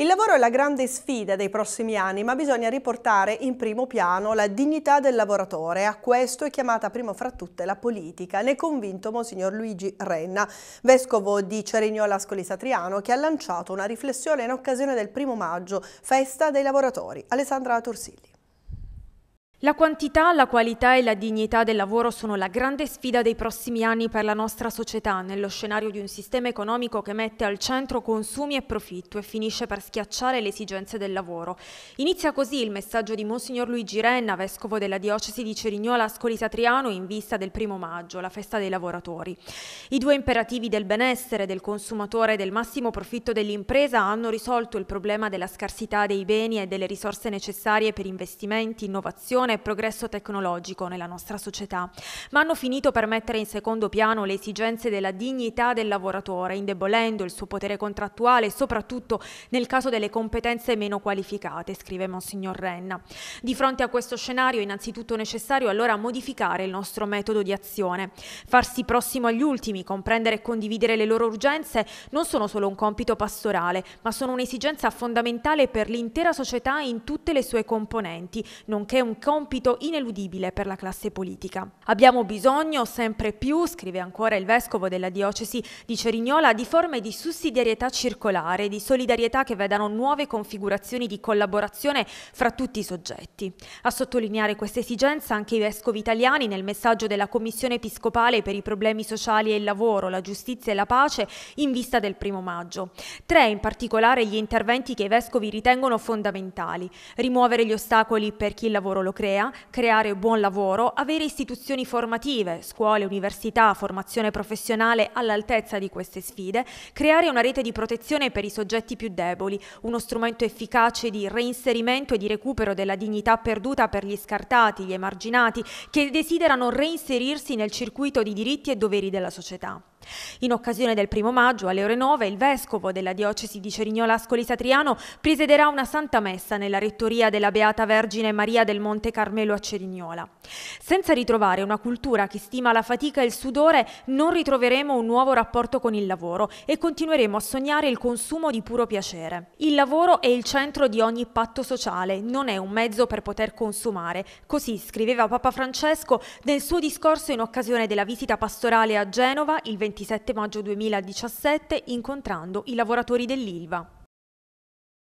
Il lavoro è la grande sfida dei prossimi anni, ma bisogna riportare in primo piano la dignità del lavoratore. A questo è chiamata prima fra tutte la politica. Ne è convinto Monsignor Luigi Renna, vescovo di Cerignola Ascoli Satriano, che ha lanciato una riflessione in occasione del primo maggio, festa dei lavoratori. Alessandra Torsilli. La quantità, la qualità e la dignità del lavoro sono la grande sfida dei prossimi anni per la nostra società, nello scenario di un sistema economico che mette al centro consumi e profitto e finisce per schiacciare le esigenze del lavoro. Inizia così il messaggio di Monsignor Luigi Renna, vescovo della diocesi di Cerignola Ascoli Satriano, in vista del primo maggio, la festa dei lavoratori. I due imperativi del benessere del consumatore e del massimo profitto dell'impresa hanno risolto il problema della scarsità dei beni e delle risorse necessarie per investimenti, innovazione innovazione e progresso tecnologico nella nostra società, ma hanno finito per mettere in secondo piano le esigenze della dignità del lavoratore, indebolendo il suo potere contrattuale, soprattutto nel caso delle competenze meno qualificate, scrive Monsignor Renna. Di fronte a questo scenario è innanzitutto necessario allora modificare il nostro metodo di azione. Farsi prossimo agli ultimi, comprendere e condividere le loro urgenze non sono solo un compito pastorale, ma sono un'esigenza fondamentale per l'intera società in tutte le sue componenti, nonché un compito compito ineludibile per la classe politica. Abbiamo bisogno sempre più, scrive ancora il vescovo della diocesi di Cerignola, di forme di sussidiarietà circolare, di solidarietà che vedano nuove configurazioni di collaborazione fra tutti i soggetti. A sottolineare questa esigenza anche i vescovi italiani nel messaggio della Commissione Episcopale per i problemi sociali e il lavoro, la giustizia e la pace in vista del primo maggio. Tre in particolare gli interventi che i vescovi ritengono fondamentali. Rimuovere gli ostacoli per chi il lavoro lo crea crea, creare buon lavoro, avere istituzioni formative, scuole, università, formazione professionale all'altezza di queste sfide, creare una rete di protezione per i soggetti più deboli, uno strumento efficace di reinserimento e di recupero della dignità perduta per gli scartati, gli emarginati, che desiderano reinserirsi nel circuito di diritti e doveri della società. In occasione del primo maggio alle ore 9 il vescovo della diocesi di Cerignola Ascoli Satriano presiderà una santa messa nella rettoria della Beata Vergine Maria del Monte Carmelo a Cerignola. Senza ritrovare una cultura che stima la fatica e il sudore non ritroveremo un nuovo rapporto con il lavoro e continueremo a sognare il consumo di puro piacere. Il lavoro è il centro di ogni patto sociale, non è un mezzo per poter consumare. Così scriveva Papa Francesco nel suo discorso in occasione della visita pastorale a Genova il 20 27 maggio 2017 incontrando i lavoratori dell'ILVA.